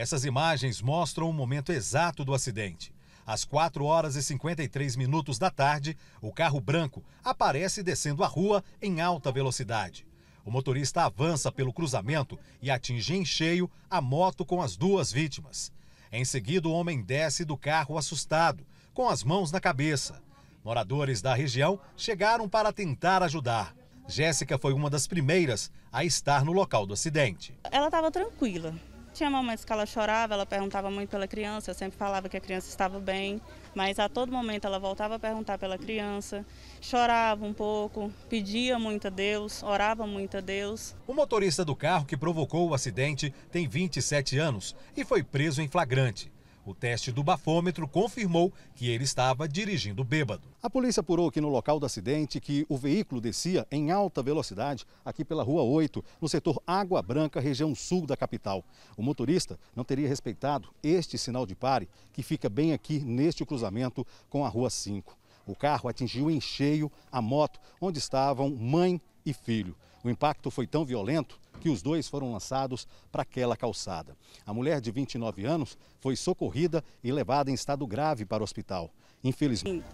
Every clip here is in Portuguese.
Essas imagens mostram o momento exato do acidente. Às 4 horas e 53 minutos da tarde, o carro branco aparece descendo a rua em alta velocidade. O motorista avança pelo cruzamento e atinge em cheio a moto com as duas vítimas. Em seguida, o homem desce do carro assustado, com as mãos na cabeça. Moradores da região chegaram para tentar ajudar. Jéssica foi uma das primeiras a estar no local do acidente. Ela estava tranquila, tinha momentos que ela chorava, ela perguntava muito pela criança, eu sempre falava que a criança estava bem, mas a todo momento ela voltava a perguntar pela criança, chorava um pouco, pedia muito a Deus, orava muito a Deus. O motorista do carro que provocou o acidente tem 27 anos e foi preso em flagrante. O teste do bafômetro confirmou que ele estava dirigindo bêbado. A polícia apurou que no local do acidente que o veículo descia em alta velocidade aqui pela Rua 8, no setor Água Branca, região sul da capital. O motorista não teria respeitado este sinal de pare, que fica bem aqui neste cruzamento com a Rua 5. O carro atingiu em cheio a moto onde estavam mãe e filho. O impacto foi tão violento que os dois foram lançados para aquela calçada. A mulher de 29 anos foi socorrida e levada em estado grave para o hospital. Infelizmente.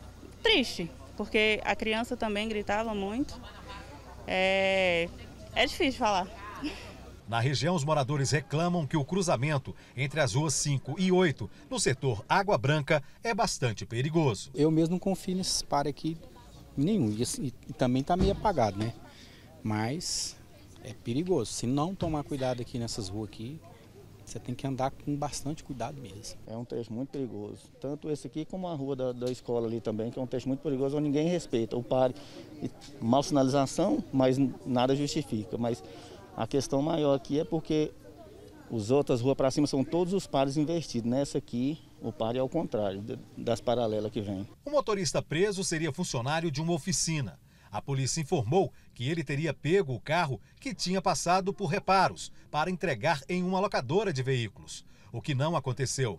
Triste, porque a criança também gritava muito. É, é difícil falar. Na região, os moradores reclamam que o cruzamento entre as ruas 5 e 8, no setor Água Branca, é bastante perigoso. Eu mesmo não confio nesse par aqui nenhum. E, assim, e também está meio apagado, né? Mas é perigoso. Se não tomar cuidado aqui nessas ruas aqui, você tem que andar com bastante cuidado mesmo. É um trecho muito perigoso. Tanto esse aqui como a rua da, da escola ali também, que é um trecho muito perigoso, onde ninguém respeita. O pare, mal sinalização, mas nada justifica. Mas a questão maior aqui é porque os outras ruas para cima são todos os pares investidos. Nessa aqui, o pare é ao contrário das paralelas que vem. O motorista preso seria funcionário de uma oficina. A polícia informou que ele teria pego o carro que tinha passado por reparos para entregar em uma locadora de veículos, o que não aconteceu.